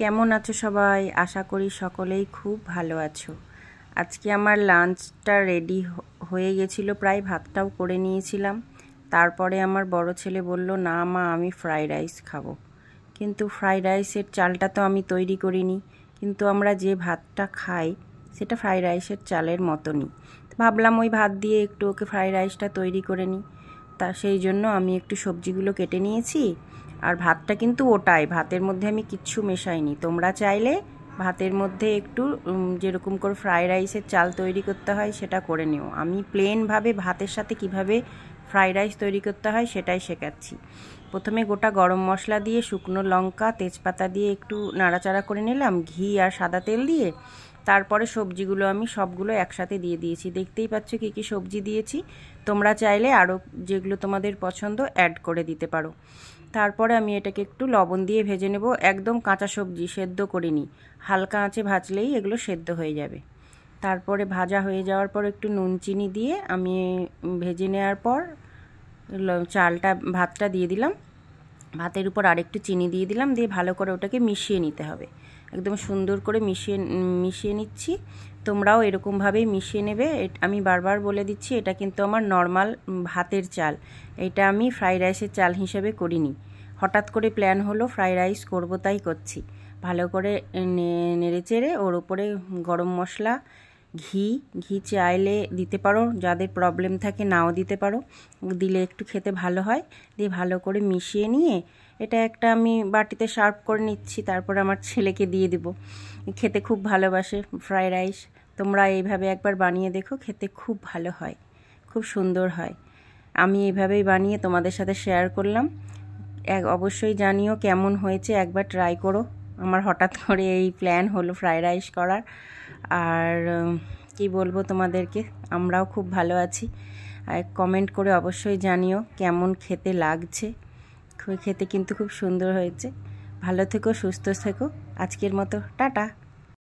কেমন আছো সবাই আশা করি সকলেই খুব ভালো আছো আজকে আমার লাঞ্চটা রেডি হয়ে গেছিলো প্রায় ভাতটাও করে নিয়েছিলাম তারপরে আমার বড় ছেলে বলল না মা আমি ফ্রাইড রাইস খাবো কিন্তু ফ্রাইড রাইসের চালটা তো আমি তৈরি করিনি কিন্তু আমরা যে ভাতটা খাই সেটা ফ্রাইড রাইসের চালের মতনই ভাবলাম ওই ভাত দিয়ে একটু ওকে ফ্রাইড রাইসটা তৈরি করে নিই তা সেই জন্য আমি একটু সবজিগুলো কেটে নিয়েছি আর ভাতটা কিন্তু ওটাই ভাতের মধ্যে আমি কিচ্ছু মেশাইনি তোমরা চাইলে ভাতের মধ্যে একটু যেরকম করে ফ্রায়েড রাইসের চাল তৈরি করতে হয় সেটা করে নিও আমি প্লেনভাবে ভাতের সাথে কিভাবে ফ্রায়েড রাইস তৈরি করতে হয় সেটাই শেখাচ্ছি প্রথমে গোটা গরম মশলা দিয়ে শুকনো লঙ্কা তেজপাতা দিয়ে একটু নাড়াচাড়া করে নিলাম ঘি আর সাদা তেল দিয়ে তারপরে সবজিগুলো আমি সবগুলো একসাথে দিয়ে দিয়েছি দেখতেই পাচ্ছ কী কী সবজি দিয়েছি তোমরা চাইলে আরও যেগুলো তোমাদের পছন্দ অ্যাড করে দিতে পারো তারপরে আমি এটাকে একটু লবণ দিয়ে ভেজে নেব একদম কাঁচা সবজি সেদ্ধ করিনি হালকা আঁচে ভাজলেই এগুলো সেদ্ধ হয়ে যাবে তারপরে ভাজা হয়ে যাওয়ার পর একটু নুন চিনি দিয়ে আমি ভেজে নেওয়ার পর চালটা ভাতটা দিয়ে দিলাম ভাতের উপর আরেকটু চিনি দিয়ে দিলাম দিয়ে ভালো করে ওটাকে মিশিয়ে নিতে হবে একদম সুন্দর করে মিশিয়ে মিশিয়ে নিচ্ছি তোমরাও এরকমভাবেই মিশিয়ে নেবে আমি বারবার বলে দিচ্ছি এটা কিন্তু আমার নর্মাল ভাতের চাল এটা আমি ফ্রাইড রাইসের চাল হিসেবে করিনি হঠাৎ করে প্ল্যান হলো ফ্রাইড রাইস করবো তাই করছি ভালো করে নেড়ে চেড়ে ওর উপরে গরম মশলা ঘি ঘি চাইলে দিতে পারো যাদের প্রবলেম থাকে নাও দিতে পারো দিলে একটু খেতে ভালো হয় দিয়ে ভালো করে মিশিয়ে নিয়ে এটা একটা আমি বাটিতে সার্ভ করে নিচ্ছি তারপরে আমার ছেলেকে দিয়ে দিব খেতে খুব ভালোবাসে ফ্রায়েড রাইস তোমরা এইভাবে একবার বানিয়ে দেখো খেতে খুব ভালো হয় খুব সুন্দর হয় আমি এইভাবেই বানিয়ে তোমাদের সাথে শেয়ার করলাম এক অবশ্যই জানিও কেমন হয়েছে একবার ট্রাই করো আমার হঠাৎ করে এই প্ল্যান হলো ফ্রায়েড রাইস করার আর কি বলবো তোমাদেরকে আমরাও খুব ভালো আছি আর কমেন্ট করে অবশ্যই জানিও কেমন খেতে লাগছে খুব খেতে কিন্তু খুব সুন্দর হয়েছে ভালো থেকো সুস্থ থেকো আজকের মতো টাটা